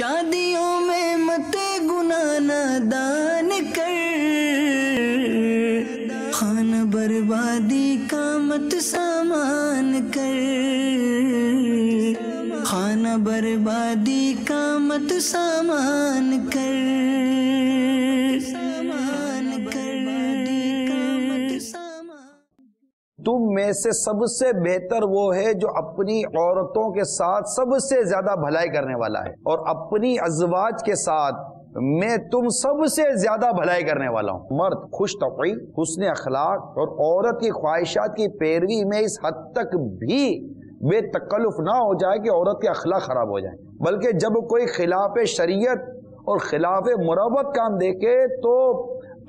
شادیوں میں مت گنان دان کر خان بربادی کا مت سامان کر خان بربادی کا مت سامان کر تم میں سے سب سے بہتر وہ ہے جو اپنی عورتوں کے ساتھ سب سے زیادہ بھلائی کرنے والا ہے اور اپنی ازواج کے ساتھ میں تم سب سے زیادہ بھلائی کرنے والا ہوں مرد خوش تقوی حسن اخلاق اور عورت کی خواہشات کی پیروی میں اس حد تک بھی بے تکلف نہ ہو جائے کہ عورت کے اخلاق خراب ہو جائے بلکہ جب کوئی خلاف شریعت اور خلاف مربت کام دیکھے تو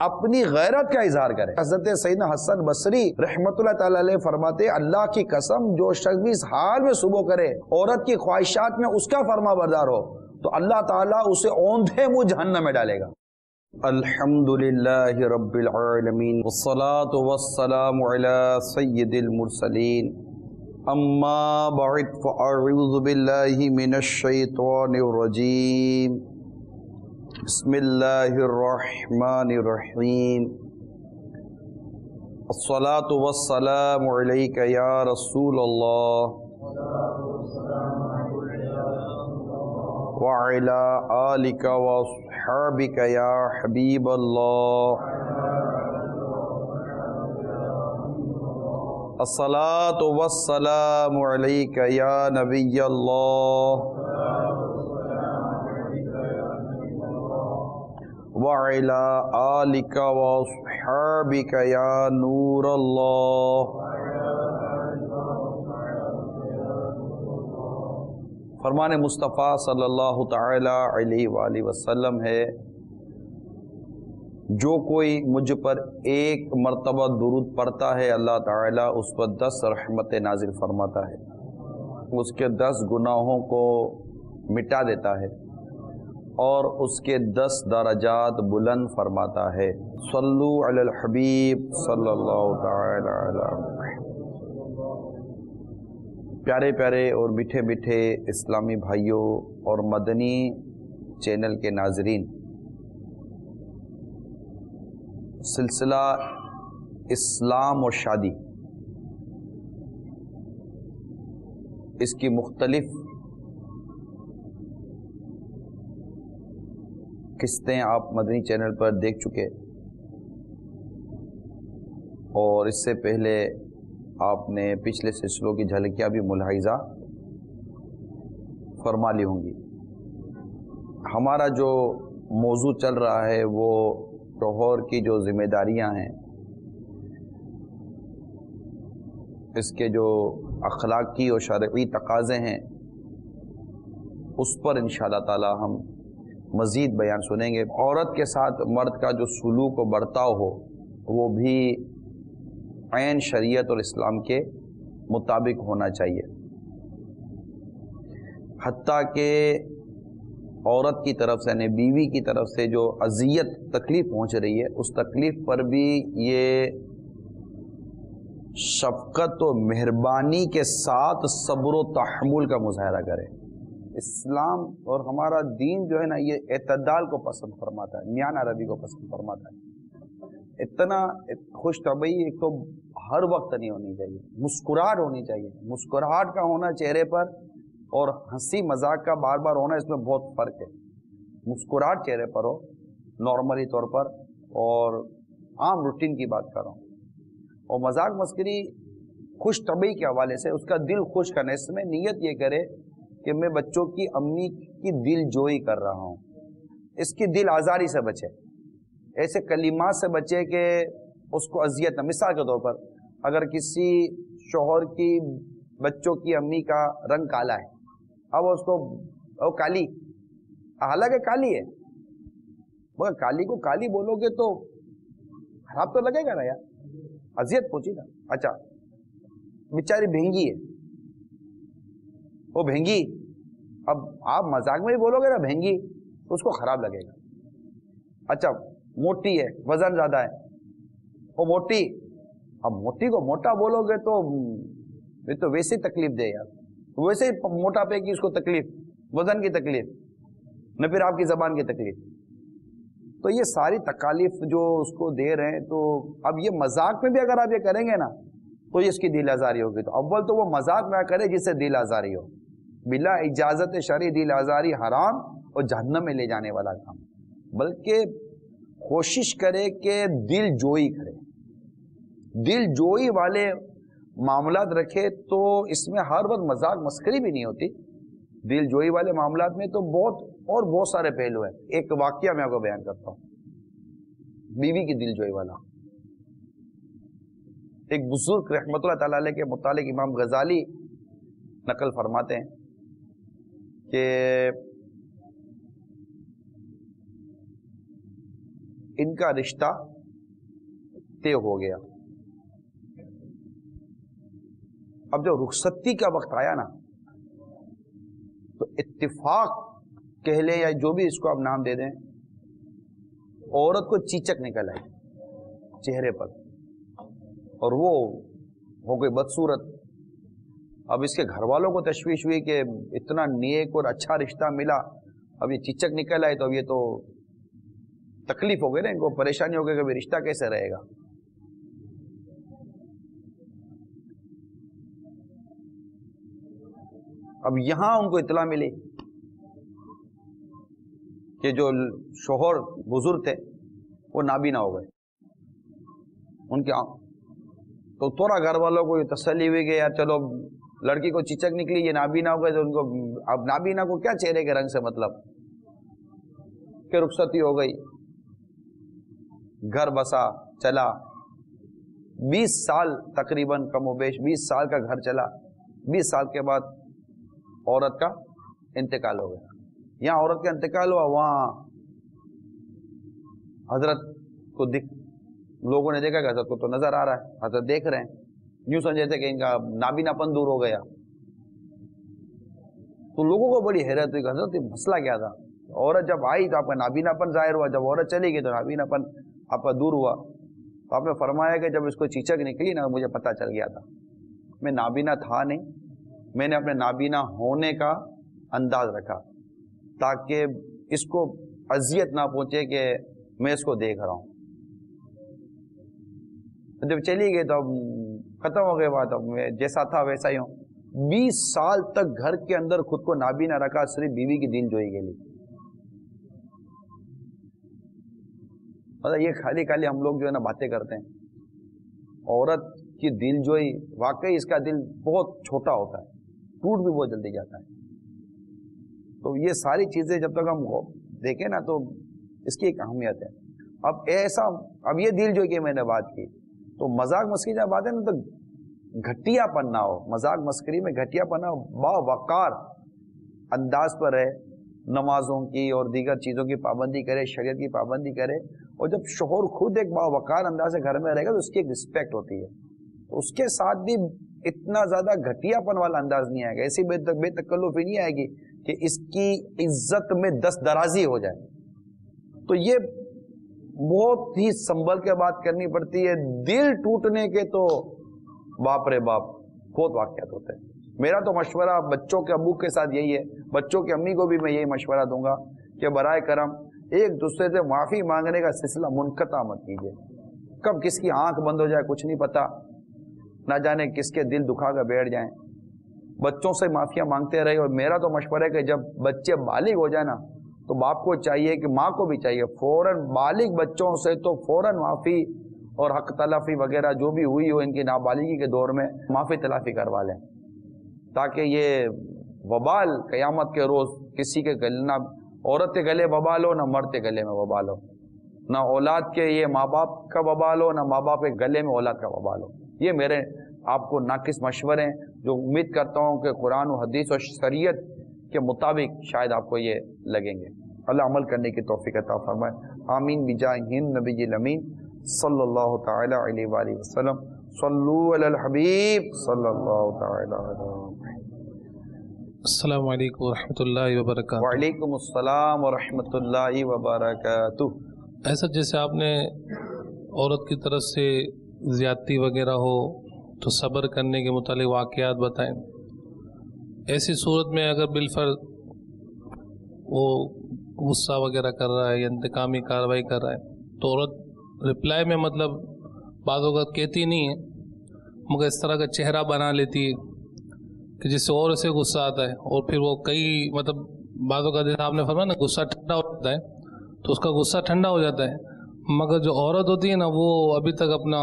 اپنی غیرت کا اظہار کرے حضرت سیدنا حسن بصری رحمت اللہ تعالیٰ علیہ فرماتے اللہ کی قسم جو شخص بھی اس حال میں صبح کرے عورت کی خواہشات میں اس کا فرما بردار ہو تو اللہ تعالیٰ اسے اوندھے منہ جہنم میں ڈالے گا الحمد للہ رب العالمین والصلاة والسلام علی سید المرسلین اما بعد فاعوذ باللہ من الشیطان الرجیم بسم اللہ الرحمن الرحیم الصلاة والسلام علیکہ یا رسول اللہ وعلا آلک وصحابک یا حبیب اللہ الصلاة والسلام علیکہ یا نبی اللہ وعلا آلک وصحابک یا حبیب اللہ آلك وصحابك يا نور الله فرمان مصطفیٰ صلی اللہ تعالیٰ وآلہ وسلم ہے جو کوئی مجھ پر ایک مرتبہ درود پڑتا ہے اللہ تعالیٰ اس پر دس رحمت نازل فرماتا ہے اس کے دس گناہوں کو مٹا دیتا ہے اور اس کے دس درجات بلند فرماتا ہے صلو علی الحبیب صلی اللہ تعالی علیہ پیارے پیارے اور میٹھے میٹھے اسلامی بھائیوں اور مدنی چینل کے ناظرین سلسلہ اسلام اور شادی اس کی مختلف قسطیں آپ مدنی چینل پر دیکھ چکے اور اس سے پہلے آپ نے پچھلے سلسلوں کی جھلکیاں بھی ملاحظہ فرما لی ہوں گی ہمارا جو موضوع چل رہا ہے وہ ٹہور کی جو ذمہ داریاں ہیں اس کے جو اخلاقی اور شرعی تقاضے ہیں اس پر ان شاء اللہ ہم مزید بیان سنیں گے عورت کے ساتھ مرد کا جو سلوک و برتاؤ ہو وہ بھی عین شریعت اور اسلام کے مطابق ہونا چاہیے حتیٰ کہ عورت کی طرف سے یعنی بیوی کی طرف سے جو اذیت تکلیف پہنچ رہی ہے اس تکلیف پر بھی یہ شفقت و مہربانی کے ساتھ صبر و تحمل کا مظاہرہ کرے اسلام اور ہمارا دین جو ہے نا یہ اعتدال کو پسند فرماتا ہے میان عربی کو پسند فرماتا ہے اتنا خوش طبعی ایک تو ہر وقت نہیں ہونی چاہیے مسکراہٹ ہونی چاہیے مسکراہٹ کا ہونا چہرے پر اور ہنسی مذاق کا بار بار ہونا اس میں بہت فرق ہے مسکراہٹ چہرے پر ہو نارملی طور پر اور عام روٹین کی بات کر رہا ہوں اور مذاق مسکری خوش طبعی کے حوالے سے اس کا دل خوش کرنے اس میں نیت یہ کرے کہ میں بچوں کی امی کی دل جوئی کر رہا ہوں اس کی دل آزاری سے بچے ایسے کلمات سے بچے کہ اس کو اذیت نہ مثال کے طور پر اگر کسی شوہر کی بچوں کی امی کا رنگ کالا ہے اب اس کو او کالی حالانکہ کالی ہے مگر کالی کو کالی بولو گے تو خراب تو لگے گا نا یار اذیت پہنچی نا اچھا بیچاری بھینگی ہے وہ بھینگی اب آپ مذاق میں بھی بولو گے نا بھینگی تو اس کو خراب لگے گا اچھا موٹی ہے وزن زیادہ ہے وہ موٹی اب موٹی کو موٹا بولو گے تو یہ تو ویسے تکلیف دے یار ویسے موٹا پے کی اس کو تکلیف وزن کی تکلیف نہ پھر آپ کی زبان کی تکلیف تو یہ ساری تکالیف جو اس کو دے رہے ہیں تو اب یہ مذاق میں بھی اگر آپ یہ کریں گے نا تو اس کی دل آزاری ہوگی تو اول تو وہ مذاق نہ کرے جس سے دل آزاری ہو بلا اجازت شرع دل آزاری حرام اور جہنم میں لے جانے والا کام بلکہ کوشش کرے کہ دل جوئی کرے دل جوئی والے معاملات رکھے تو اس میں ہر وقت مذاق مسکری بھی نہیں ہوتی دل جوئی والے معاملات میں تو بہت اور بہت سارے پہلو ہیں ایک واقعہ میں آپ کو بیان کرتا ہوں بیوی کی دل جوئی والا ایک بزرگ رحمت اللہ تعالیٰ کے متعلق امام غزالی نقل فرماتے ہیں کہ ان کا رشتہ طے ہو گیا اب جو رخصتی کا وقت آیا نا تو اتفاق کہہ لیں یا جو بھی اس کو آپ نام دے دیں عورت کو چیچک نکل آئی چہرے پر اور وہ ہو گئی بدصورت اب اس کے گھر والوں کو تشویش ہوئی کہ اتنا نیک اور اچھا رشتہ ملا اب یہ چچک نکل آئے تو اب یہ تو تکلیف ہو گئی نا ان کو پریشانی ہو گئی کہ رشتہ کیسے رہے گا اب یہاں ان کو اطلاع ملی کہ جو شوہر بزرگ تھے وہ نابینا ہو گئے ان کے تو تھوڑا گھر والوں کو یہ تسلی ہوئی کہ یار چلو لڑکی کو چچک نکلی یہ نابینا ہو گئے تو ان کو اب نابینا کو کیا چہرے کے رنگ سے مطلب کہ رخصتی ہو گئی گھر بسا چلا بیس سال تقریباً کم و بیش بیس سال کا گھر چلا بیس سال کے بعد عورت کا انتقال ہو گیا یہاں عورت کا انتقال ہوا وہاں حضرت کو دکھ لوگوں نے دیکھا کہ حضرت کو تو نظر آ رہا ہے حضرت دیکھ رہے ہیں یوں سمجھے تھے کہ ان کا نابیناپن دور ہو گیا تو لوگوں کو بڑی حیرت ہوئی حضرت مسئلہ کیا تھا عورت جب آئی تو آپ کا نابیناپن ظاہر ہوا جب عورت چلی گئی تو نابیناپن آپ کا دور ہوا تو آپ نے فرمایا کہ جب اس کو چیچک نکلی نا مجھے پتہ چل گیا تھا میں نابینا تھا نہیں میں نے اپنے نابینا ہونے کا انداز رکھا تاکہ اس کو اذیت نہ پہنچے کہ میں اس کو دیکھ رہا ہوں جب چلی گئی تو اب ختم ہو گئے بات اب میں جیسا تھا ویسا ہی ہوں بیس سال تک گھر کے اندر خود کو نابی نہ رکھا صرف بیوی کی دل جوئی کے لیے مطلب یہ خالی خالی ہم لوگ جو ہے نا باتیں کرتے ہیں عورت کی دل جوئی واقعی اس کا دل بہت چھوٹا ہوتا ہے ٹوٹ بھی بہت جلدی جاتا ہے تو یہ ساری چیزیں جب تک ہم دیکھیں نا تو اس کی ایک اہمیت ہے اب ایسا اب یہ دل جوئی میں نے بات کی تو مذاق مسکری جب آتے ہیں نا تو گھٹیا پن نہ ہو مذاق مسکری میں گھٹیا ہو با وقار انداز پر رہے نمازوں کی اور دیگر چیزوں کی پابندی کرے شریعت کی پابندی کرے اور جب شوہر خود ایک باوقار انداز سے گھر میں رہے گا تو اس کی ایک رسپیکٹ ہوتی ہے تو اس کے ساتھ بھی اتنا زیادہ گھٹیا پن والا انداز نہیں آئے گا ایسی بے تکلف ہی نہیں آئے گی کہ اس کی عزت میں دست درازی ہو جائے تو یہ بہت ہی سنبھل کے بات کرنی پڑتی ہے دل ٹوٹنے کے تو باپ رے باپ بہت واقعات ہوتے ہیں میرا تو مشورہ بچوں کے ابو کے ساتھ یہی ہے بچوں کی امی کو بھی میں یہی مشورہ دوں گا کہ برائے کرم ایک دوسرے سے معافی مانگنے کا سلسلہ منقطع مت کیجیے کب کس کی آنکھ بند ہو جائے کچھ نہیں پتا نہ جانے کس کے دل دکھا کر بیٹھ جائیں بچوں سے معافیاں مانگتے رہے اور میرا تو مشورہ ہے کہ جب بچے بالغ ہو جائیں نا تو باپ کو چاہیے کہ ماں کو بھی چاہیے فوراً بالغ بچوں سے تو فوراً معافی اور حق تلافی وغیرہ جو بھی ہوئی ہو ان کی نابالغی کے دور میں معافی تلافی کروا لیں تاکہ یہ وبال قیامت کے روز کسی کے گلے نہ عورت کے گلے وبال ہو نہ مرد کے گلے میں وبال ہو نہ اولاد کے یہ ماں باپ کا وبال ہو نہ ماں باپ کے گلے میں اولاد کا وبال ہو یہ میرے آپ کو ناقص مشورے ہیں جو امید کرتا ہوں کہ قرآن و حدیث و شریعت کے مطابق شاید آپ کو یہ لگیں گے اللہ عمل کرنے کی توفیق عطا فرمائے آمین بجا ہند نبی الامین صلی اللہ تعالیٰ علیہ وآلہ وسلم صلو علی الحبیب صلی اللہ تعالیٰ علیہ وآلہ السلام علیکم ورحمت اللہ وبرکاتہ وعلیکم السلام ورحمت اللہ وبرکاتہ ایسا جیسے آپ نے عورت کی طرف سے زیادتی وغیرہ ہو تو صبر کرنے کے متعلق واقعات بتائیں ایسی صورت میں اگر بالفر وہ غصہ وغیرہ کر رہا ہے یا انتقامی کاروائی کر رہا ہے تو عورت رپلائی میں مطلب بعض اوقات کہتی نہیں ہے مگر اس طرح کا چہرہ بنا لیتی ہے کہ جس سے اور اسے غصہ آتا ہے اور پھر وہ کئی مطلب بعض اوقات جیسے آپ نے فرمایا نا غصہ ٹھنڈا ہو جاتا ہے تو اس کا غصہ ٹھنڈا ہو جاتا ہے مگر جو عورت ہوتی ہے نا وہ ابھی تک اپنا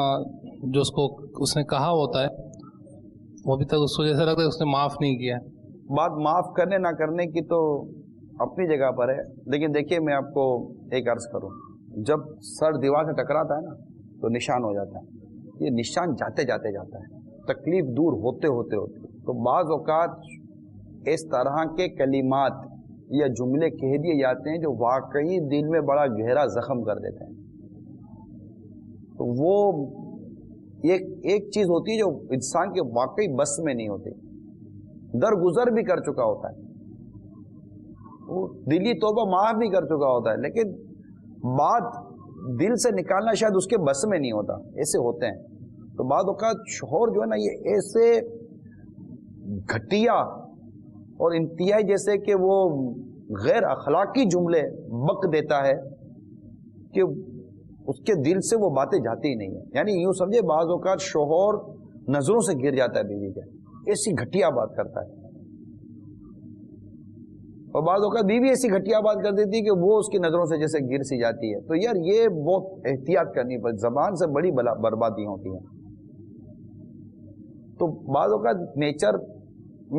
جو اس کو اس نے کہا ہوتا ہے وہ ابھی تک اس کو جیسا لگتا ہے اس نے معاف نہیں کیا بات معاف کرنے نہ کرنے کی تو اپنی جگہ پر ہے لیکن دیکھیے میں آپ کو ایک عرض کروں جب سر دیوار سے ٹکراتا ہے نا تو نشان ہو جاتا ہے یہ نشان جاتے جاتے جاتا ہے تکلیف دور ہوتے ہوتے ہوتے تو بعض اوقات اس طرح کے کلمات یا جملے کہہ دیے جاتے ہیں جو واقعی دل میں بڑا گہرا زخم کر دیتے ہیں تو وہ ایک ایک چیز ہوتی ہے جو انسان کے واقعی بس میں نہیں ہوتی درگزر بھی کر چکا ہوتا ہے دلی توبہ معاف بھی کر چکا ہوتا ہے لیکن بات دل سے نکالنا شاید اس کے بس میں نہیں ہوتا ایسے ہوتے ہیں تو بعض اوقات شوہر جو ہے نا یہ ایسے گھٹیا اور انتہائی جیسے کہ وہ غیر اخلاقی جملے بک دیتا ہے کہ اس کے دل سے وہ باتیں جاتی نہیں ہیں یعنی یوں سمجھے بعض اوقات شوہر نظروں سے گر جاتا ہے بیوی کے ایسی گھٹیا بات کرتا ہے اور بعض اوقات بی بی ایسی گھٹیا بات کر دیتی کہ وہ اس کی نظروں سے جیسے گر سی جاتی ہے تو یار یہ بہت احتیاط کرنی پڑ زبان سے بڑی بربادی ہوتی ہیں تو بعض اوقات نیچر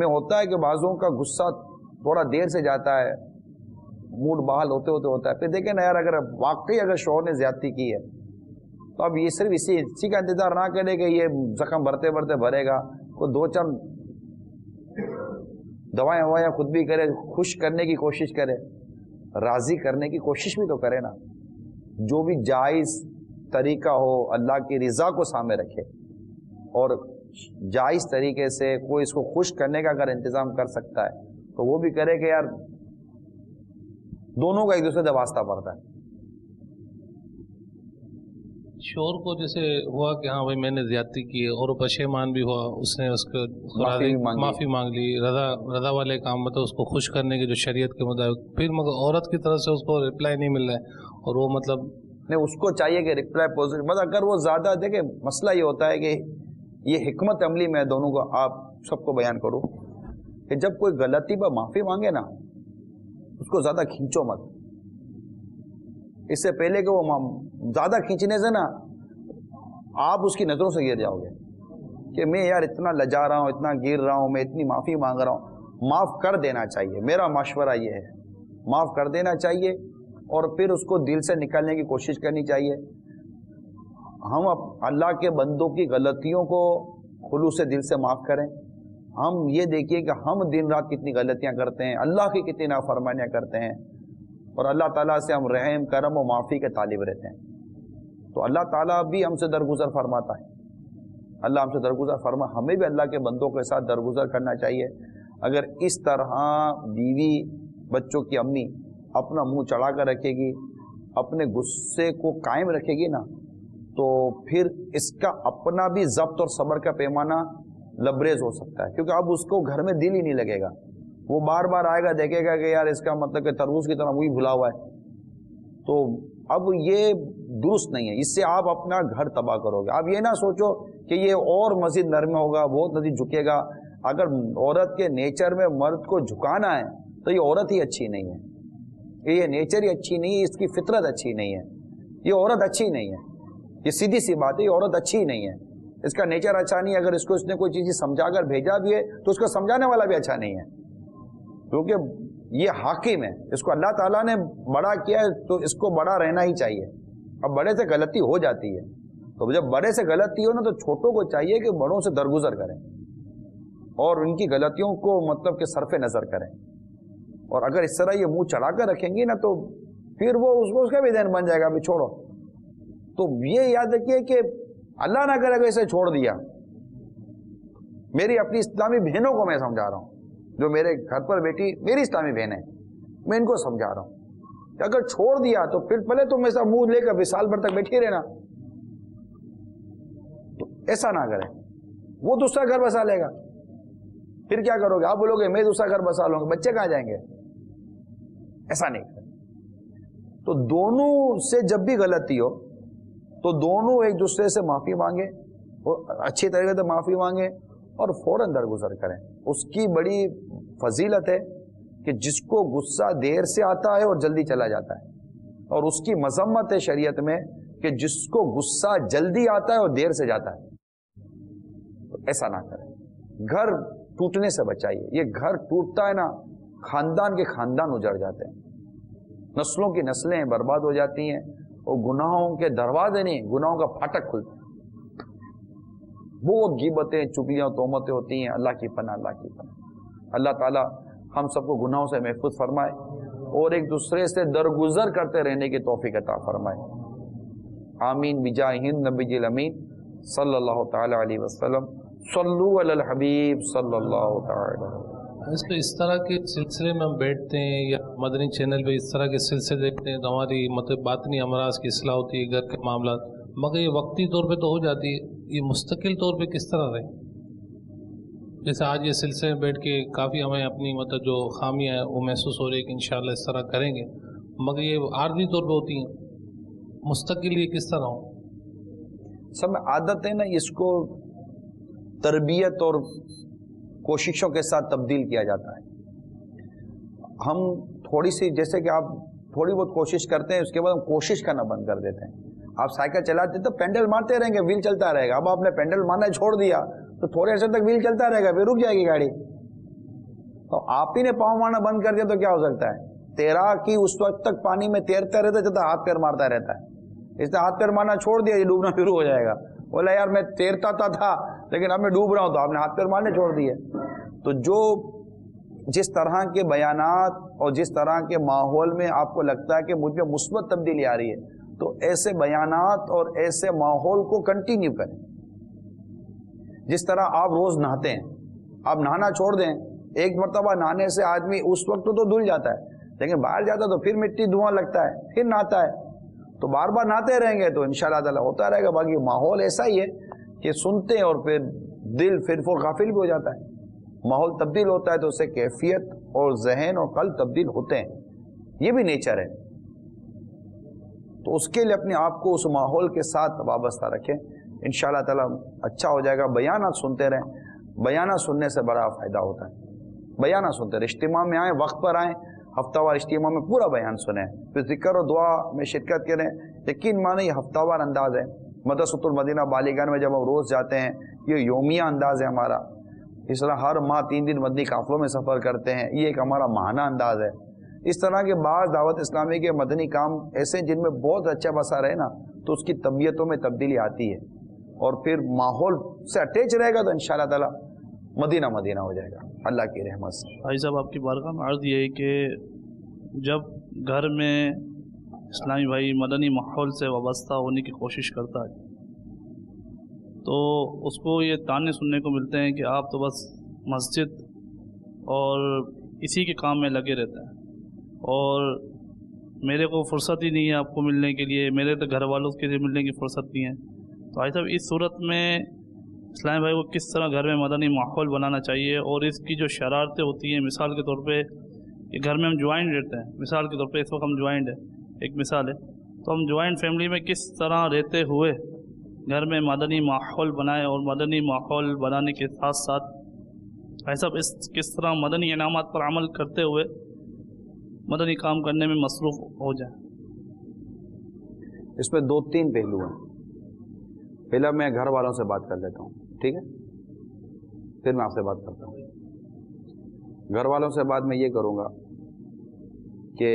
میں ہوتا ہے کہ بعضوں کا غصہ تھوڑا دیر سے جاتا ہے موڈ بحال ہوتے ہوتے ہوتا ہے پھر دیکھیں نا یار اگر واقعی اگر شوہر نے زیادتی کی ہے تو اب یہ صرف اسی اسی کا انتظار نہ کرے کہ یہ زخم بھرتے بھرتے بھرے گا کوئی دو چند دوائیں ہوائیں خود بھی کرے خوش کرنے کی کوشش کرے راضی کرنے کی کوشش بھی تو کرے نا جو بھی جائز طریقہ ہو اللہ کی رضا کو سامنے رکھے اور جائز طریقے سے کوئی اس کو خوش کرنے کا اگر انتظام کر سکتا ہے تو وہ بھی کرے کہ یار دونوں کا ایک دوسرے سے واسطہ پڑتا ہے شور کو جیسے ہوا کہ ہاں بھائی میں نے زیادتی کی اور پشیمان مان بھی ہوا اس نے اس کو معافی مانگ لی رضا رضا والے کام مطلب اس کو خوش کرنے کے جو شریعت کے مطابق پھر مگر عورت کی طرف سے اس کو رپلائی نہیں مل رہا ہے اور وہ مطلب نہیں اس کو چاہیے کہ رپلائی پوزیٹو مطلب اگر وہ زیادہ دیکھے مسئلہ یہ ہوتا ہے کہ یہ حکمت عملی میں دونوں کو آپ سب کو بیان کروں کہ جب کوئی غلطی پر معافی مانگے نا اس کو زیادہ کھینچو مت اس سے پہلے کہ وہ زیادہ کھینچنے سے نا آپ اس کی نظروں سے گر جاؤ گے کہ میں یار اتنا لجا رہا ہوں اتنا گر رہا ہوں میں اتنی معافی مانگ رہا ہوں معاف کر دینا چاہیے میرا مشورہ یہ ہے معاف کر دینا چاہیے اور پھر اس کو دل سے نکالنے کی کوشش کرنی چاہیے ہم اللہ کے بندوں کی غلطیوں کو خلوص سے دل سے معاف کریں ہم یہ دیکھیے کہ ہم دن رات کتنی غلطیاں کرتے ہیں اللہ کی کتنی نافرمانیاں کرتے ہیں اور اللہ تعالیٰ سے ہم رحم کرم و معافی کے طالب رہتے ہیں تو اللہ تعالیٰ بھی ہم سے درگزر فرماتا ہے اللہ ہم سے درگزر فرما ہمیں بھی اللہ کے بندوں کے ساتھ درگزر کرنا چاہیے اگر اس طرح بیوی بچوں کی امی اپنا منہ چڑھا کر رکھے گی اپنے غصے کو قائم رکھے گی نا تو پھر اس کا اپنا بھی ضبط اور صبر کا پیمانہ لبریز ہو سکتا ہے کیونکہ اب اس کو گھر میں دل ہی نہیں لگے گا وہ بار بار آئے گا دیکھے گا کہ یار اس کا مطلب کہ تربوز کی طرح وہی بھلا ہوا ہے تو اب یہ درست نہیں ہے اس سے آپ اپنا گھر تباہ کرو گے آپ یہ نہ سوچو کہ یہ اور مزید نرم ہوگا بہت مزید جھکے گا اگر عورت کے نیچر میں مرد کو جھکانا ہے تو یہ عورت ہی اچھی نہیں ہے یہ نیچر ہی اچھی نہیں ہے اس کی فطرت اچھی نہیں ہے یہ عورت اچھی نہیں ہے یہ سیدھی سی بات ہے یہ عورت اچھی نہیں ہے اس کا نیچر اچھا نہیں ہے اگر اس کو اس نے کوئی چیز سمجھا کر بھیجا بھی ہے تو اس کو سمجھانے والا بھی اچھا نہیں ہے کیونکہ یہ حاکم ہے اس کو اللہ تعالیٰ نے بڑا کیا ہے تو اس کو بڑا رہنا ہی چاہیے اب بڑے سے غلطی ہو جاتی ہے تو جب بڑے سے غلطی ہو نا تو چھوٹوں کو چاہیے کہ بڑوں سے درگزر کریں اور ان کی غلطیوں کو مطلب کہ صرف نظر کریں اور اگر اس طرح یہ منہ چڑھا کر رکھیں گی نا تو پھر وہ اس کو اس کا بھی دین بن جائے گا چھوڑو تو یہ یاد رکھیے کہ اللہ نہ کرے اگر اسے چھوڑ دیا میری اپنی اسلامی بہنوں کو میں سمجھا رہا ہوں جو میرے گھر پر بیٹھی میری اسلامی بہن ہے میں ان کو سمجھا رہا ہوں کہ اگر چھوڑ دیا تو پھر پہلے تم ایسا منہ لے کر بھر تک رہنا تو ایسا نہ کرے وہ دوسرا گھر بسا لے گا پھر کیا کرو گے آپ بولو گے میں دوسرا گھر بسا لوں گا بچے کہاں جائیں گے ایسا نہیں کرے تو دونوں سے جب بھی غلطی ہو تو دونوں ایک دوسرے سے معافی مانگے اور اچھی طریقے سے معافی مانگے فور در گزر کریں اس کی بڑی فضیلت ہے کہ جس کو غصہ دیر سے آتا ہے اور جلدی چلا جاتا ہے اور اس کی مذمت ہے شریعت میں کہ جس کو غصہ جلدی آتا ہے اور دیر سے جاتا ہے تو ایسا نہ کریں گھر ٹوٹنے سے بچائیے یہ گھر ٹوٹتا ہے نا خاندان کے خاندان اجڑ جاتے ہیں نسلوں کی نسلیں برباد ہو جاتی ہیں اور گناہوں کے دروازے نہیں گناہوں کا پھاٹک کھلتا ہے غیبتیں چگلیاں تومتیں ہوتی ہیں اللہ کی پناہ اللہ کی پناہ اللہ تعالیٰ ہم سب کو گناہوں سے محفوظ فرمائے اور ایک دوسرے سے درگزر کرتے رہنے کی توفیق عطا فرمائے آمین ہند نبی امین صلی اللہ تعالیٰ علیہ وسلم صلو علی الحبیب صلی اللہ تعالیٰ اس طرح کے سلسلے میں ہم بیٹھتے ہیں یا مدنی چینل پہ اس طرح کے سلسلے دیکھتے ہیں تو ہماری مطلب باطنی امراض کی اصلاح ہوتی ہے گھر کے معاملات مگر یہ وقتی طور پہ تو ہو جاتی ہے یہ مستقل طور پہ کس طرح رہے جیسے آج یہ سلسلے میں بیٹھ کے کافی ہمیں اپنی مطلب جو خامیاں ہیں وہ محسوس ہو رہی ہے کہ انشاءاللہ اس طرح کریں گے مگر یہ عارضی طور پہ ہوتی ہیں مستقل یہ کس طرح ہوں سب میں عادت ہے نا اس کو تربیت اور کوششوں کے ساتھ تبدیل کیا جاتا ہے ہم تھوڑی سی جیسے کہ آپ تھوڑی بہت کوشش کرتے ہیں اس کے بعد ہم کوشش کرنا بند کر دیتے ہیں آپ سائیکل چلاتے تو پینڈل مارتے رہیں گے ویل چلتا رہے گا اب آپ آپ نے نے پینڈل مارنا چھوڑ دیا تو تو تھوڑے عرصے تک ویل چلتا رہے گا پھر رک جائے گی گاڑی ہی پاؤں مارنا بند کر دیا تو کیا ہو سکتا ہے تیراکی میں تیرتا رہتا رہتا ہے جب تک ہاتھ پیر مارتا اس نے ہاتھ پیر مارنا چھوڑ دیا یہ ڈوبنا شروع ہو جائے گا بولا یار میں تیرتا تھا لیکن اب میں ڈوب رہا ہوں تو آپ نے ہاتھ پیر مارنے چھوڑ دیے تو جو جس طرح کے بیانات اور جس طرح کے ماحول میں آپ کو لگتا ہے کہ مجھ میں مثبت تبدیلی آ رہی ہے تو ایسے بیانات اور ایسے ماحول کو کنٹینیو کریں جس طرح آپ روز نہاتے ہیں آپ نہانا چھوڑ دیں ایک مرتبہ نہانے سے آدمی اس وقت تو دھل جاتا ہے لیکن باہر جاتا تو پھر مٹی دھواں لگتا ہے پھر نہاتا ہے تو بار بار نہاتے رہیں گے تو انشاءاللہ شاء اللہ تعالیٰ ہوتا رہے گا باقی ماحول ایسا ہی ہے کہ سنتے ہیں اور پھر دل فرف و غافل بھی ہو جاتا ہے ماحول تبدیل ہوتا ہے تو اسے کیفیت اور ذہن اور قلب تبدیل ہوتے ہیں یہ بھی نیچر ہے تو اس کے لیے اپنے آپ کو اس ماحول کے ساتھ وابستہ رکھیں ان شاء اللہ تعالیٰ اچھا ہو جائے گا بیانہ سنتے رہیں بیانہ سننے سے بڑا فائدہ ہوتا ہے بیانہ سنتے رہیں اجتماع میں آئیں وقت پر آئیں ہفتہ وار اجتماع میں پورا بیان سنیں پھر ذکر و دعا میں شرکت کریں یقین مانیں یہ ہفتہ وار انداز ہے مدرسۃ المدینہ بالیگان میں جب ہم روز جاتے ہیں یہ یومیہ انداز ہے ہمارا اس طرح ہر ماہ تین دن مدنی قافلوں میں سفر کرتے ہیں یہ ایک ہمارا ماہانہ انداز ہے اس طرح کے بعض دعوت اسلامی کے مدنی کام ایسے ہیں جن میں بہت اچھا بسا رہے نا تو اس کی طبیعتوں میں تبدیلی آتی ہے اور پھر ماحول سے اٹیچ رہے گا تو ان شاء اللہ تعالیٰ مدینہ مدینہ ہو جائے گا اللہ کی رحمت سے بھائی صاحب آپ کی بارگاہ میں عرض یہ ہے کہ جب گھر میں اسلامی بھائی مدنی ماحول سے وابستہ ہونے کی کوشش کرتا ہے تو اس کو یہ تانے سننے کو ملتے ہیں کہ آپ تو بس مسجد اور اسی کے کام میں لگے رہتے ہیں اور میرے کو فرصت ہی نہیں ہے آپ کو ملنے کے لیے میرے تو گھر والوں کے لیے ملنے کی فرصت نہیں ہے تو آئی صاحب اس صورت میں اسلام بھائی کو کس طرح گھر میں مدنی ماحول بنانا چاہیے اور اس کی جو شرارتیں ہوتی ہیں مثال کے طور پہ کہ گھر میں ہم جوائنٹ رہتے ہیں مثال کے طور پہ اس وقت ہم جوائنٹ ہیں ایک مثال ہے تو ہم جوائنٹ فیملی میں کس طرح رہتے ہوئے گھر میں مدنی ماحول بنائیں اور مدنی ماحول بنانے کے ساتھ ساتھ بھائی صاحب اس کس طرح مدنی انعامات پر عمل کرتے ہوئے مدنی مطلب کام کرنے میں مصروف ہو جائیں اس میں دو تین پہلو ہیں پہلا میں گھر والوں سے بات کر لیتا ہوں ٹھیک ہے پھر میں آپ سے بات کرتا ہوں گھر والوں سے بات میں یہ کروں گا کہ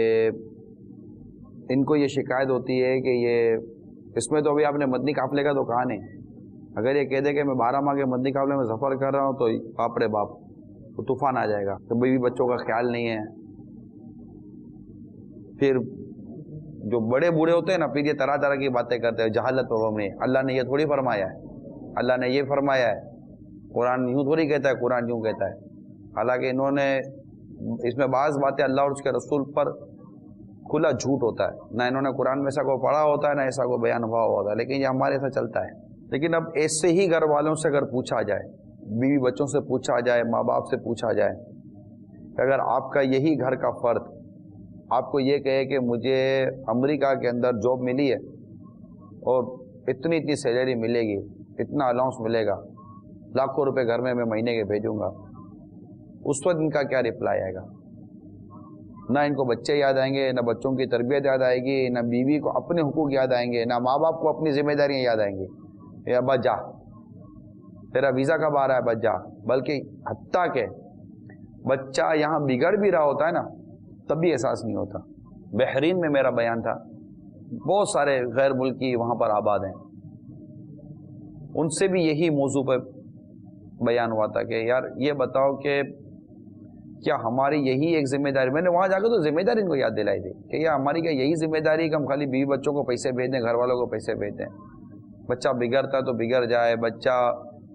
ان کو یہ شکایت ہوتی ہے کہ یہ اس میں تو ابھی آپ نے مدنی قافلے کا تو کہا نہیں اگر یہ کہہ دے کہ میں بارہ ماہ کے مدنی قافلے میں سفر کر رہا ہوں تو باپ رے باپ وہ طوفان آ جائے گا کہ بیوی بچوں کا خیال نہیں ہے پھر جو بڑے بوڑھے ہوتے ہیں نا پھر یہ طرح طرح کی باتیں کرتے ہیں جہالت وبو میں اللہ نے یہ تھوڑی فرمایا ہے اللہ نے یہ فرمایا ہے قرآن یوں تھوڑی کہتا ہے قرآن یوں کہتا ہے حالانکہ انہوں نے اس میں بعض باتیں اللہ اور اس کے رسول پر کھلا جھوٹ ہوتا ہے نہ انہوں نے قرآن میں ایسا کوئی پڑھا ہوتا ہے نہ ایسا کوئی بیان ہوا ہوا ہوتا ہے لیکن یہ ہمارے ساتھ چلتا ہے لیکن اب ایسے ہی گھر والوں سے اگر پوچھا جائے بیوی بچوں سے پوچھا جائے ماں باپ سے پوچھا جائے کہ اگر آپ کا یہی گھر کا فرد آپ کو یہ کہے کہ مجھے امریکہ کے اندر جاب ملی ہے اور اتنی اتنی سیلری ملے گی اتنا الاؤنس ملے گا لاکھوں روپے گھر میں میں مہینے کے بھیجوں گا اس وقت ان کا کیا رپلائی آئے گا نہ ان کو بچے یاد آئیں گے نہ بچوں کی تربیت یاد آئے گی نہ بیوی کو اپنے حقوق یاد آئیں گے نہ ماں باپ کو اپنی ذمہ داریاں یاد آئیں گی یا جا تیرا ویزا کب آ رہا ہے جا بلکہ حتیٰ کہ بچہ یہاں بگڑ بھی رہا ہوتا ہے نا تب بھی احساس نہیں ہوتا بحرین میں میرا بیان تھا بہت سارے غیر ملکی وہاں پر آباد ہیں ان سے بھی یہی موضوع پہ بیان ہوا تھا کہ یار یہ بتاؤ کہ کیا ہماری یہی ایک ذمہ داری میں نے وہاں جا کے تو ذمہ داری ان کو یاد دلائی تھی کہ یار ہماری کیا یہی ذمہ داری کہ ہم خالی بیوی بچوں کو پیسے بھیج دیں گھر والوں کو پیسے بھیج دیں بچہ بگڑتا تو بگڑ جائے بچہ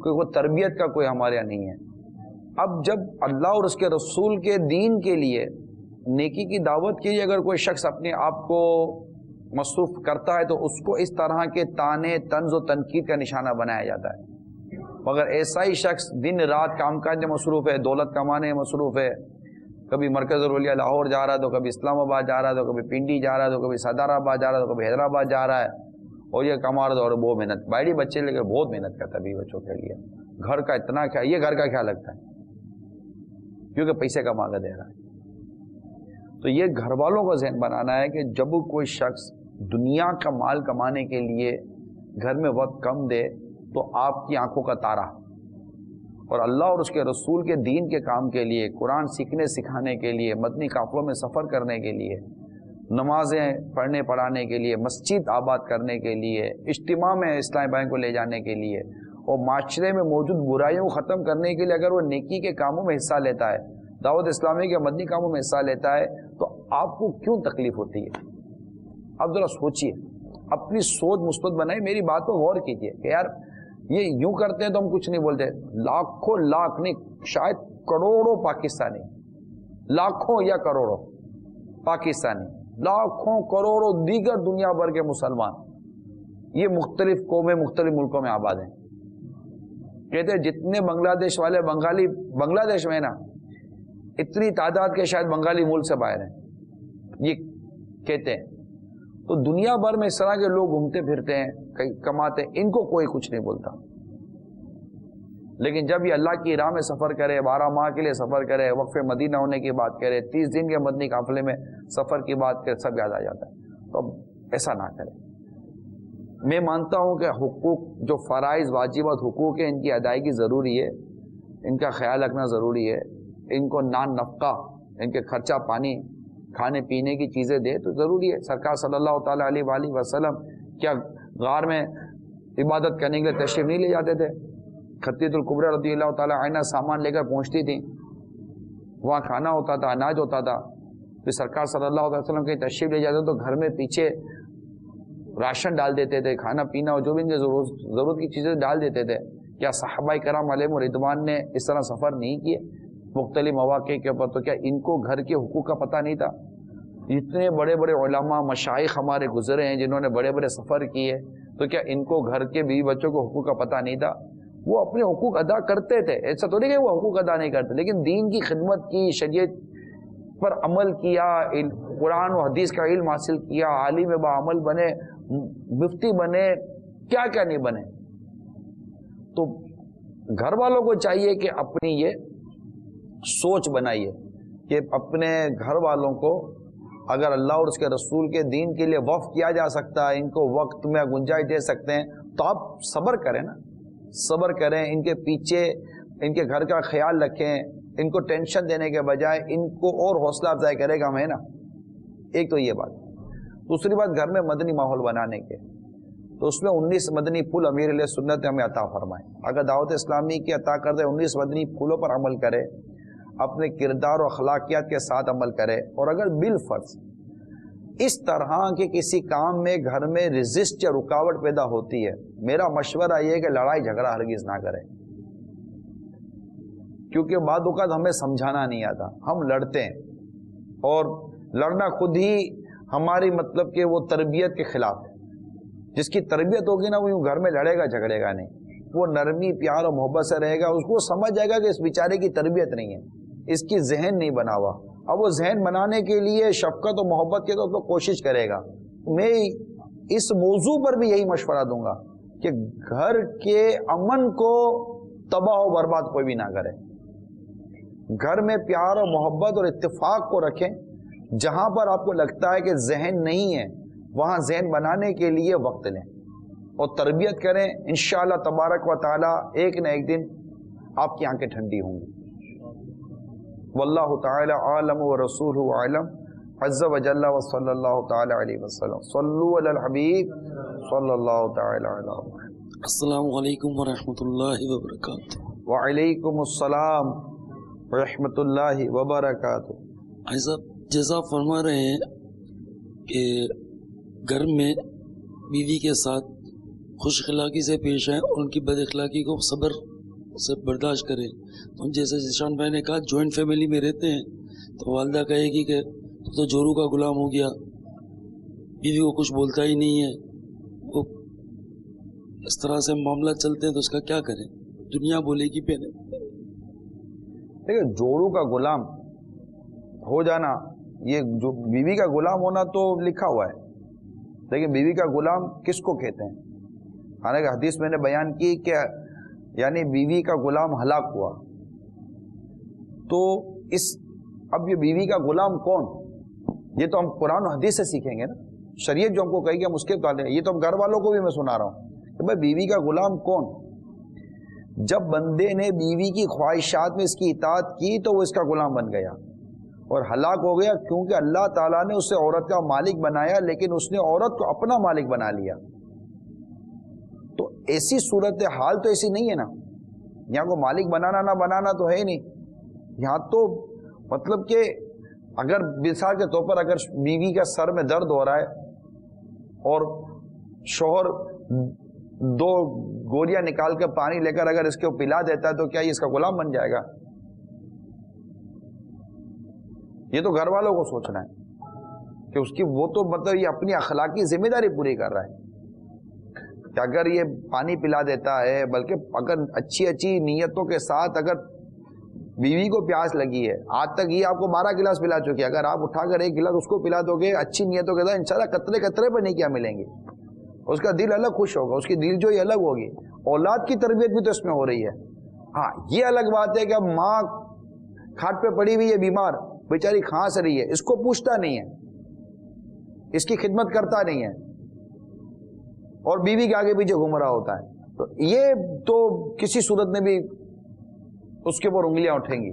کوئی وہ تربیت کا کوئی ہمارے یہاں نہیں ہے اب جب اللہ اور اس کے رسول کے دین کے لیے نیکی کی دعوت کے لیے اگر کوئی شخص اپنے آپ کو مصروف کرتا ہے تو اس کو اس طرح کے تانے طنز و تنقید کا نشانہ بنایا جاتا ہے مگر ایسا ہی شخص دن رات کام کاج میں مصروف ہے دولت کمانے میں مصروف ہے کبھی مرکز رولیا لاہور جا رہا تو کبھی اسلام آباد جا رہا تو کبھی پنڈی جا رہا ہے تو کبھی صدار آباد جا رہا تو کبھی حیدرآباد جا رہا ہے اور یہ کما رہا اور وہ محنت باڑی بچے لے کے بہت محنت کرتا ہے بچوں کے لیے گھر کا اتنا کیا یہ گھر کا کیا لگتا ہے کیونکہ پیسے کما کر دے رہا ہے تو یہ گھر والوں کا ذہن بنانا ہے کہ جب کوئی شخص دنیا کا مال کمانے کے لیے گھر میں وقت کم دے تو آپ کی آنکھوں کا تارہ اور اللہ اور اس کے رسول کے دین کے کام کے لیے قرآن سیکھنے سکھانے کے لیے مدنی کافلوں میں سفر کرنے کے لیے نمازیں پڑھنے پڑھانے کے لیے مسجد آباد کرنے کے لیے اجتماع میں اسلام بھائی کو لے جانے کے لیے اور معاشرے میں موجود برائیوں کو ختم کرنے کے لیے اگر وہ نیکی کے کاموں میں حصہ لیتا ہے دعوت اسلامی کے مدنی کاموں میں حصہ لیتا ہے تو آپ کو کیوں تکلیف ہوتی ہے آپ ذرا سوچیے اپنی سوچ مثبت بنائی میری بات پر غور کیجیے کہ یار یہ یوں کرتے ہیں تو ہم کچھ نہیں بولتے لاکھوں لاکھ نہیں شاید کروڑوں پاکستانی لاکھوں یا کروڑوں پاکستانی لاکھوں کروڑوں دیگر دنیا بھر کے مسلمان یہ مختلف قومیں مختلف ملکوں میں آباد ہیں کہتے ہیں جتنے بنگلہ دیش والے بنگالی بنگلہ دیش میں نا اتنی تعداد کے شاید بنگالی ملک سے باہر ہیں یہ کہتے ہیں تو دنیا بھر میں اس طرح کے لوگ گھومتے پھرتے ہیں کماتے ہیں ان کو کوئی کچھ نہیں بولتا لیکن جب یہ اللہ کی راہ میں سفر کرے بارہ ماہ کے لیے سفر کرے وقف مدینہ ہونے کی بات کرے تیس دن کے مدنی قافلے میں سفر کی بات کرے سب یاد آ جاتا ہے تو ایسا نہ کرے میں مانتا ہوں کہ حقوق جو فرائض واجبات حقوق ہیں ان کی ادائیگی ضروری ہے ان کا خیال رکھنا ضروری ہے ان کو نان نفقہ ان کے خرچہ پانی کھانے پینے کی چیزیں دے تو ضروری ہے سرکار صلی اللہ تعالیٰ علیہ وآلہ وسلم کیا غار میں عبادت کرنے کے لیے تشریف نہیں لے جاتے تھے خطیت القبر رضی اللہ تعالیٰ آئینہ سامان لے کر پہنچتی تھیں وہاں کھانا ہوتا تھا اناج ہوتا تھا پھر سرکار صلی اللہ علیہ وسلم کی تشریف لے جاتے تو گھر میں پیچھے راشن ڈال دیتے تھے کھانا پینا اور جو بھی ان کے ضرورت کی چیزیں ڈال دیتے تھے کیا صحابہ کرام علیہ و نے اس طرح سفر نہیں کیے مختلف مواقع کے اوپر تو کیا ان کو گھر کے حقوق کا پتہ نہیں تھا اتنے بڑے بڑے علماء مشائق ہمارے گزرے ہیں جنہوں نے بڑے بڑے سفر کیے تو کیا ان کو گھر کے بیوی بچوں کو حقوق کا پتہ نہیں تھا وہ اپنے حقوق ادا کرتے تھے ایسا تو نہیں کہ وہ حقوق ادا نہیں کرتے لیکن دین کی خدمت کی شریعت پر عمل کیا قرآن و حدیث کا علم حاصل کیا عالم با عمل بنے مفتی بنے کیا کیا نہیں بنے تو گھر والوں کو چاہیے کہ اپنی یہ سوچ بنائیے کہ اپنے گھر والوں کو اگر اللہ اور اس کے رسول کے دین کے لیے وقف کیا جا سکتا ہے ان کو وقت میں گنجائش دے سکتے ہیں تو آپ صبر کریں نا صبر کریں ان کے پیچھے ان کے گھر کا خیال رکھیں ان کو ٹینشن دینے کے بجائے ان کو اور حوصلہ افزائی کرے گا ہمیں نا ایک تو یہ بات دوسری بات گھر میں مدنی ماحول بنانے کے تو اس میں انیس مدنی پھول امیر علیہ سنت ہمیں عطا فرمائے اگر دعوت اسلامی کی عطا کر دے انیس مدنی پھولوں پر عمل کرے اپنے کردار و اخلاقیات کے ساتھ عمل کرے اور اگر بالفرض فرض اس طرح کے کسی کام میں گھر میں رزسٹ یا رکاوٹ پیدا ہوتی ہے میرا مشورہ یہ کہ لڑائی جھگڑا ہرگز نہ کرے کیونکہ بعد اوقات ہمیں سمجھانا نہیں آتا ہم لڑتے ہیں اور لڑنا خود ہی ہماری مطلب کہ وہ تربیت کے خلاف ہے جس کی تربیت ہوگی نا وہ یوں گھر میں لڑے گا جھگڑے گا نہیں وہ نرمی پیار اور محبت سے رہے گا اس کو سمجھ جائے گا کہ اس بیچارے کی تربیت نہیں ہے اس کی ذہن نہیں بنا ہوا اب وہ ذہن بنانے کے لیے شفقت اور محبت کے تو کوشش کرے گا میں اس موضوع پر بھی یہی مشورہ دوں گا کہ گھر کے امن کو تباہ و برباد کوئی بھی نہ کرے گھر میں پیار اور محبت اور اتفاق کو رکھیں جہاں پر آپ کو لگتا ہے کہ ذہن نہیں ہے وہاں ذہن بنانے کے لیے وقت لیں اور تربیت کریں انشاءاللہ تبارک و تعالی ایک نہ ایک دن آپ کی آنکھیں ٹھنڈی ہوں گی واللہ تعالی عالم و رسول عالم عز و جل و صلی اللہ تعالی علیہ وسلم صلو علی الحبیب صلی اللہ تعالی علیہ وسلم السلام علیکم و اللہ وبرکاتہ وعلیکم السلام و اللہ وبرکاتہ صاحب جیسا فرما رہے ہیں کہ گھر میں بیوی کے ساتھ خوش اخلاقی سے پیش آئیں اور ان کی بد اخلاقی کو صبر سے برداشت کریں جیسے زیشان بھائی نے کہا جوائنٹ فیملی میں رہتے ہیں تو والدہ کہے گی کہ تو جورو کا غلام ہو گیا بیوی کو کچھ بولتا ہی نہیں ہے وہ اس طرح سے معاملہ چلتے ہیں تو اس کا کیا کریں دنیا بولے گی پہ دیکھیں جورو جوڑو کا غلام ہو جانا یہ جو بیوی کا غلام ہونا تو لکھا ہوا ہے لیکن بیوی کا غلام کس کو کہتے ہیں حالانکہ حدیث میں نے بیان کی کہ یعنی بیوی کا غلام ہلاک ہوا تو اس اب یہ بیوی کا غلام کون یہ تو ہم قرآن و حدیث سے سیکھیں گے نا شریعت جو ہم کو کہے گی ہم اس کے یہ تو ہم گھر والوں کو بھی میں سنا رہا ہوں کہ بھائی بیوی کا غلام کون جب بندے نے بیوی کی خواہشات میں اس کی اطاعت کی تو وہ اس کا غلام بن گیا اور ہلاک ہو گیا کیونکہ اللہ تعالیٰ نے اسے عورت کا مالک بنایا لیکن اس نے عورت کو اپنا مالک بنا لیا تو ایسی صورت حال تو ایسی نہیں ہے نا یہاں کو مالک بنانا نہ بنانا تو ہے ہی نہیں یہاں تو مطلب کہ اگر مثال کے طور پر اگر بیوی کا سر میں درد ہو رہا ہے اور شوہر دو گولیاں نکال کے پانی لے کر اگر اس کو پلا دیتا ہے تو کیا یہ اس کا غلام بن جائے گا یہ تو گھر والوں کو سوچنا ہے کہ اس کی وہ تو مطلب یہ اپنی اخلاقی ذمہ داری پوری کر رہا ہے کہ اگر یہ پانی پلا دیتا ہے بلکہ اگر اچھی اچھی نیتوں کے ساتھ اگر بیوی کو پیاس لگی ہے آج تک یہ آپ کو بارہ گلاس پلا چکی ہے اگر آپ اٹھا کر ایک گلاس اس کو پلا دو گے اچھی نیتوں کے ان شاء اللہ قطرے قطرے پہ نہیں کیا ملیں گے اس کا دل الگ خوش ہوگا اس کی دل جو ہی الگ ہوگی اولاد کی تربیت بھی تو اس میں ہو رہی ہے ہاں یہ الگ بات ہے کہ اب ماں کھاٹ پہ پڑی ہوئی ہے بیمار بیچاری کھانس رہی ہے اس کو پوچھتا نہیں ہے اس کی خدمت کرتا نہیں ہے اور بیوی کے آگے پیچھے گھوم رہا ہوتا ہے تو یہ تو کسی صورت میں بھی اس کے اوپر انگلیاں اٹھیں گی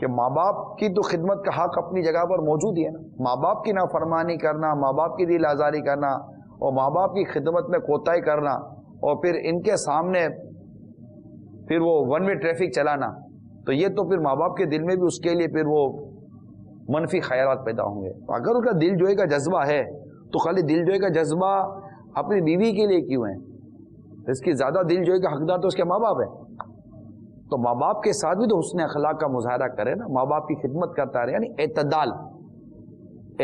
کہ ماں باپ کی تو خدمت کا حق اپنی جگہ پر موجود ہی ہے نا ماں باپ کی نافرمانی کرنا ماں باپ کی دل آزاری کرنا اور ماں باپ کی خدمت میں کوتاہی کرنا اور پھر ان کے سامنے پھر وہ ون وے ٹریفک چلانا تو یہ تو پھر ماں باپ کے دل میں بھی اس کے لیے پھر وہ منفی خیالات پیدا ہوں گے اگر ان کا دل جوئے کا جذبہ ہے تو خالی دل جوئے کا جذبہ اپنی بیوی کے لیے کیوں ہے اس کی زیادہ دل جوئے کا حقدار تو اس کے ماں باپ ہیں تو ماں باپ کے ساتھ بھی تو حسن اخلاق کا مظاہرہ کرے نا ماں باپ کی خدمت کرتا رہے یعنی اعتدال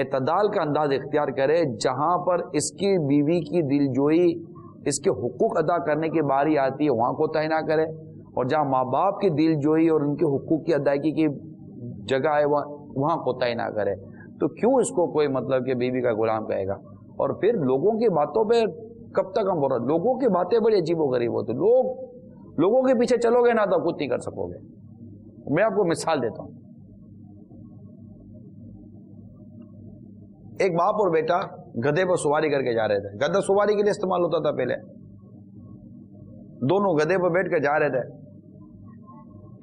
اعتدال کا انداز اختیار کرے جہاں پر اس کی بیوی کی دل جوئی اس کے حقوق ادا کرنے کی باری آتی ہے وہاں کو طے نہ کرے اور جہاں ماں باپ کی دل جوئی اور ان کے حقوق کی ادائیگی کی جگہ ہے وہاں وہاں کو طے نہ کرے تو کیوں اس کو کوئی مطلب کہ بیوی کا غلام کہے گا اور پھر لوگوں کی باتوں پہ کب تک ہم بول رہے ہیں لوگوں کی باتیں بڑی عجیب و غریب ہوتی لوگ لوگوں کے پیچھے چلو گے نہ تو کچھ نہیں کر سکو گے میں آپ کو مثال دیتا ہوں ایک باپ اور بیٹا گدے پر سواری کر کے جا رہے تھے گدا سواری کے لیے استعمال ہوتا تھا پہلے دونوں گدے پر بیٹھ کے جا رہے تھے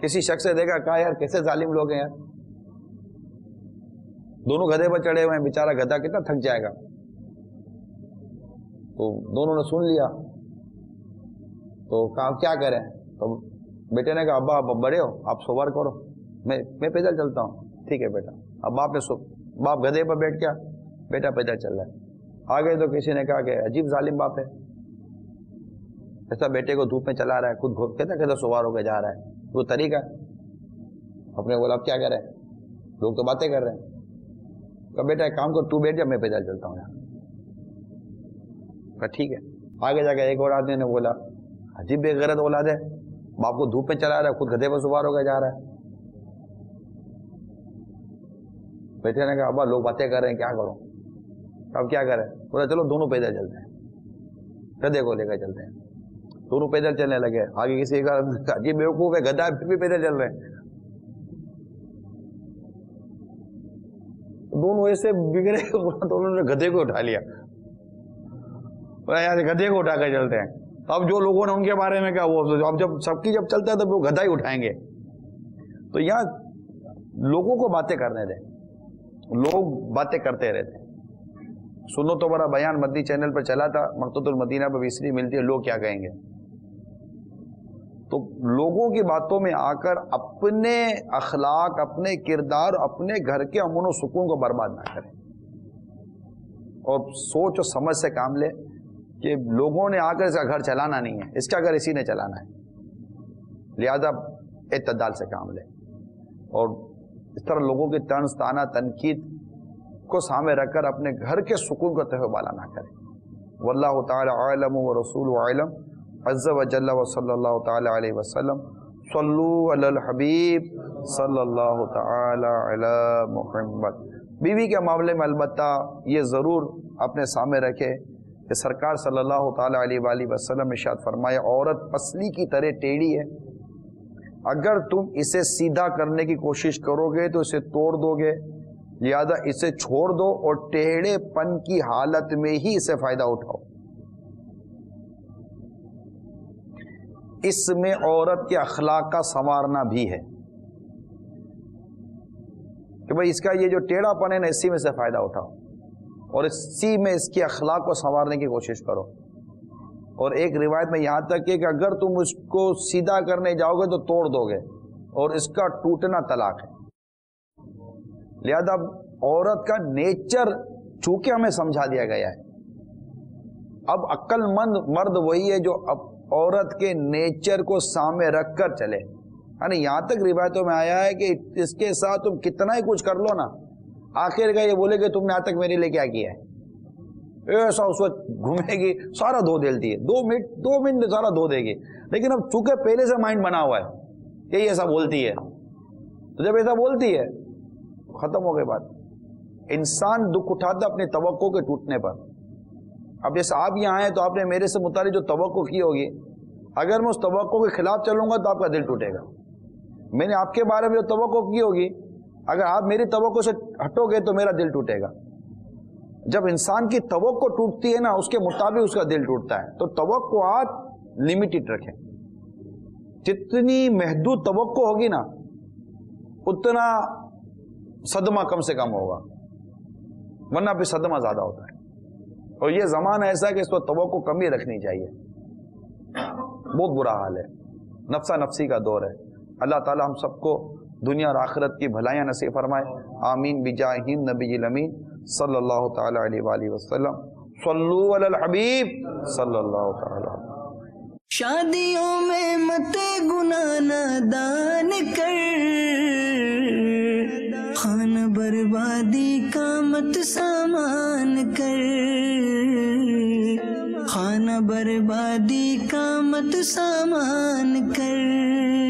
کسی شخص سے دیکھا کہا یار کیسے ظالم لوگ ہیں یار دونوں گدے پر چڑھے ہوئے ہیں بےچارا گدا کتنا تھک جائے گا تو دونوں نے سن لیا تو کہا کیا کریں تو بیٹے نے کہا ابا آپ بڑے ہو آپ سوار کرو میں میں پیدل چلتا ہوں ٹھیک ہے بیٹا اب باپ نے سو باپ گدے پر بیٹھ گیا بیٹا پیدل چل رہا ہے آگے تو کسی نے کہا کہ عجیب ظالم باپ ہے ایسا بیٹے کو دھوپ میں چلا رہا ہے خود کہتا کہتا سوار ہو کے جا رہا ہے وہ طریقہ ہے اپنے بولا اب کیا ہیں لوگ تو باتیں کر رہے ہیں کہ بیٹا کام کو تو بیٹھ جا میں پیدل چلتا ہوں یار ٹھیک ہے آگے جا کے ایک اور آدمی نے بولا عجیب بے غیرت اولاد ہے باپ کو دھوپ پہ چلا رہا ہے خود گدے پہ سوار ہو کے جا رہا ہے بیٹے نے کہا ابا لوگ باتیں کر رہے ہیں کیا کروں اب کیا کریں بولا چلو دونوں پیدل چلتے ہیں گدے کو لے کر چلتے ہیں دونوں پیدل چلنے لگے آگے کسی کا عجیب بے وقوف ہے گدا پھر بھی پیدل چل رہے ہیں دونوں ایسے بگڑے دونوں نے گدھے کو اٹھا لیا برا یار گدھے کو اٹھا کر چلتے ہیں اب جو لوگوں نے ان کے بارے میں کہا وہ اب جب سب کی جب چلتا ہے تو وہ ہی اٹھائیں گے تو یہاں لوگوں کو باتیں کرنے دیں لوگ باتیں کرتے رہتے سنو تو بڑا بیان مدنی چینل پر چلا تھا مقتد المدینہ پر اسری ملتی ہے لوگ کیا کہیں گے تو لوگوں کی باتوں میں آ کر اپنے اخلاق اپنے کردار اپنے گھر کے امن و سکون کو برباد نہ کریں اور سوچ اور سمجھ سے کام لے کہ لوگوں نے آ کر اس کا گھر چلانا نہیں ہے اس کا گھر اسی نے چلانا ہے لہذا اعتدال سے کام لے اور اس طرح لوگوں کی تنس تانہ تنقید کو سامنے رکھ کر اپنے گھر کے سکون کا بالا نہ کرے و اللہ تعالیٰ و رسول و اضب عز و صلی اللہ تعالیٰ علیہ وسلم صلو علی الحبیب صلی اللہ تعالی علی محمد بیوی بی کے معاملے میں البتہ یہ ضرور اپنے سامنے رکھے کہ سرکار صلی اللہ تعالیٰ علیہ وسلم شاد فرمایا عورت پسلی کی طرح ٹیڑھی ہے اگر تم اسے سیدھا کرنے کی کوشش کرو گے تو اسے توڑ دو گے لہذا اسے چھوڑ دو اور ٹیڑھے پن کی حالت میں ہی اسے فائدہ اٹھاؤ اس میں عورت کے اخلاق کا سنوارنا بھی ہے کہ بھائی اس کا یہ جو ٹیڑھا پن ہے نا اسی میں سے فائدہ اٹھاؤ اور اسی میں اس کی اخلاق کو سنوارنے کی کوشش کرو اور ایک روایت میں یہاں تک ہے کہ اگر تم اس کو سیدھا کرنے جاؤ گے تو توڑ دو گے اور اس کا ٹوٹنا طلاق ہے لہذا عورت کا نیچر چونکہ ہمیں سمجھا دیا گیا ہے اب مند مرد وہی ہے جو اب عورت کے نیچر کو سامنے رکھ کر چلے یعنی یہاں تک روایتوں میں آیا ہے کہ اس کے ساتھ تم کتنا ہی کچھ کر لو نا آخر کا یہ بولے کہ تم نے آج تک میرے لیے کیا کیا ہے ایسا اس وقت گھومے گی سارا دھو دیلتی ہے دو منٹ دو منٹ سارا دھو دے گی لیکن اب چونکہ پہلے سے مائنڈ بنا ہوا ہے کہ یہ ایسا بولتی ہے تو جب ایسا بولتی ہے ختم ہو گئی بات انسان دکھ اٹھاتا اپنی توقع کے ٹوٹنے پر اب جیسے آپ یہاں آئے ہیں تو آپ نے میرے سے متعلق جو توقع کی ہوگی اگر میں اس توقع کے خلاف چلوں گا تو آپ کا دل ٹوٹے گا میں نے آپ کے بارے میں جو توقع کی ہوگی اگر آپ میری توقع سے ہٹو گے تو میرا دل ٹوٹے گا جب انسان کی توقع ٹوٹتی ہے نا اس کے مطابق اس کا دل ٹوٹتا ہے تو توقعات لمیٹڈ رکھیں جتنی محدود توقع ہوگی نا اتنا صدمہ کم سے کم ہوگا ورنہ پھر صدمہ زیادہ ہوتا ہے اور یہ زمانہ ایسا ہے کہ اس پر توقع کم ہی رکھنی چاہیے بہت برا حال ہے نفسا نفسی کا دور ہے اللہ تعالیٰ ہم سب کو دنیا اور آخرت کی بھلائیاں نصیب فرمائے آمین نبی جی صلی اللہ تعالیٰ الحبیب صلی اللہ تعالی شادیوں میں مت کر خان بربادی کا مت سامان کر خان بربادی کا مت سامان کر